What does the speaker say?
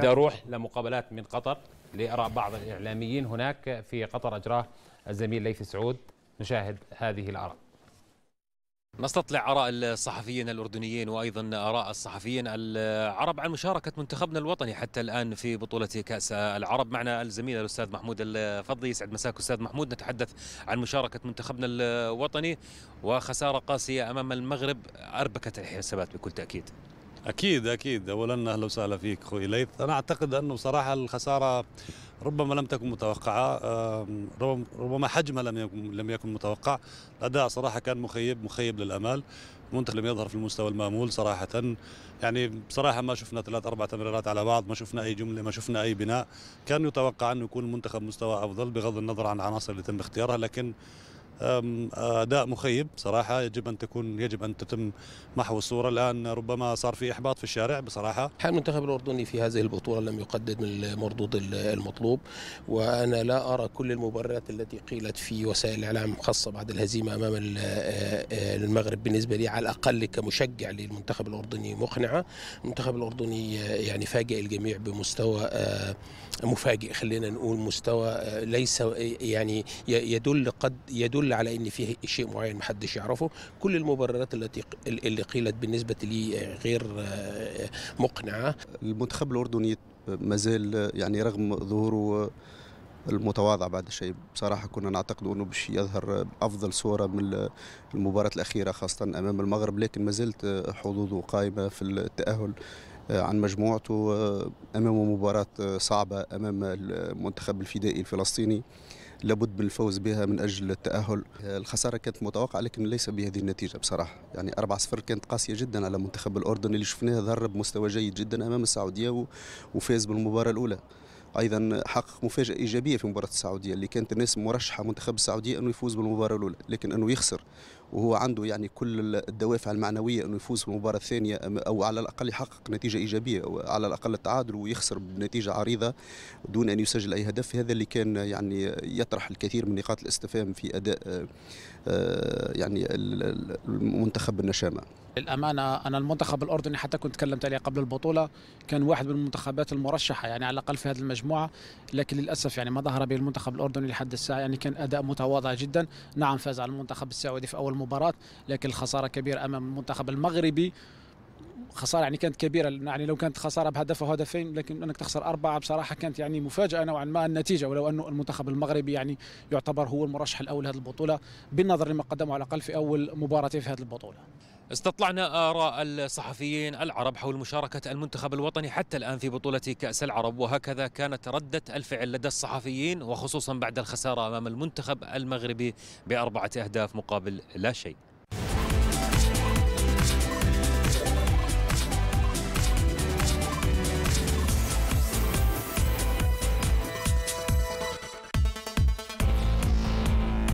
بدي اروح لمقابلات من قطر لاراء بعض الاعلاميين هناك في قطر اجراه الزميل ليث سعود نشاهد هذه الاراء نستطلع آراء الصحفيين الأردنيين وأيضا آراء الصحفيين العرب عن مشاركة منتخبنا الوطني حتى الآن في بطولة كأس العرب معنا الزميل الأستاذ محمود الفضلي يسعد مساك أستاذ محمود نتحدث عن مشاركة منتخبنا الوطني وخسارة قاسية أمام المغرب أربكت الحسابات بكل تأكيد اكيد اكيد اولا اهلا وسهلا فيك اخوي ليث انا اعتقد انه بصراحه الخساره ربما لم تكن متوقعه ربما حجمها لم يكن لم يكن متوقع الاداء صراحه كان مخيب مخيب للامال المنتخب لم يظهر في المستوى المامول صراحه يعني بصراحه ما شفنا ثلاث اربع تمريرات على بعض ما شفنا اي جمله ما شفنا اي بناء كان يتوقع انه يكون المنتخب مستوى افضل بغض النظر عن العناصر اللي تم اختيارها لكن اداء مخيب صراحه يجب ان تكون يجب ان تتم محو الصوره الان ربما صار في احباط في الشارع بصراحه حال المنتخب الاردني في هذه البطوله لم يقدم المردود المطلوب وانا لا ارى كل المبررات التي قيلت في وسائل الاعلام خاصه بعد الهزيمه امام آه، آه، المغرب بالنسبه لي على الاقل كمشجع للمنتخب الاردني مقنعه المنتخب الاردني آه، يعني فاجئ الجميع بمستوى مفاجئ خلينا نقول مستوى ليس يعني يدل قد يدل تدل على ان فيه شيء معين محدش يعرفه كل المبررات التي اللي قيلت بالنسبه لي آه، غير آه، مقنعه المنتخب الاردني ما زال يعني رغم ظهوره المتواضع بعد شيء بصراحة كنا نعتقد أنه باش يظهر أفضل صورة من المباراة الأخيرة خاصة أمام المغرب لكن ما زلت حظوظه قائمة في التأهل آه، عن مجموعته آه، امامه مباراه آه، صعبه امام المنتخب الفدائي الفلسطيني لابد من الفوز بها من اجل التاهل الخساره كانت متوقعه لكن ليس بهذه النتيجه بصراحه يعني 4-0 كانت قاسيه جدا على منتخب الاردن اللي شفناه ظهر بمستوى جيد جدا امام السعوديه وفاز بالمباراه الاولى ايضا حقق مفاجاه ايجابيه في مباراه السعوديه اللي كانت الناس مرشحه منتخب السعوديه انه يفوز بالمباراه الاولى لكن انه يخسر وهو عنده يعني كل الدوافع المعنويه انه يفوز في المباراه الثانيه او على الاقل يحقق نتيجه ايجابيه أو على الاقل التعادل ويخسر بنتيجه عريضه دون ان يسجل اي هدف هذا اللي كان يعني يطرح الكثير من نقاط الاستفهام في اداء آه، آه، يعني المنتخب النشامه للامانه انا المنتخب الاردني حتى كنت تكلمت عليه قبل البطوله كان واحد من المنتخبات المرشحه يعني على الاقل في هذه المجموعه لكن للاسف يعني ما ظهر به المنتخب الاردني لحد الساعه يعني كان اداء متواضع جدا نعم فاز على المنتخب السعودي في اول المباراه لكن الخساره كبيره امام المنتخب المغربي خساره يعني كانت كبيره يعني لو كانت خساره بهدف او هدفين لكن انك تخسر اربعه بصراحه كانت يعني مفاجاه نوعا ما النتيجه ولو انه المنتخب المغربي يعني يعتبر هو المرشح الاول لهذه البطوله بالنظر لما قدمه على الاقل في اول مباراتين في هذه البطوله استطلعنا آراء الصحفيين العرب حول مشاركة المنتخب الوطني حتى الآن في بطولة كأس العرب وهكذا كانت ردة الفعل لدى الصحفيين وخصوصا بعد الخسارة أمام المنتخب المغربي بأربعة أهداف مقابل لا شيء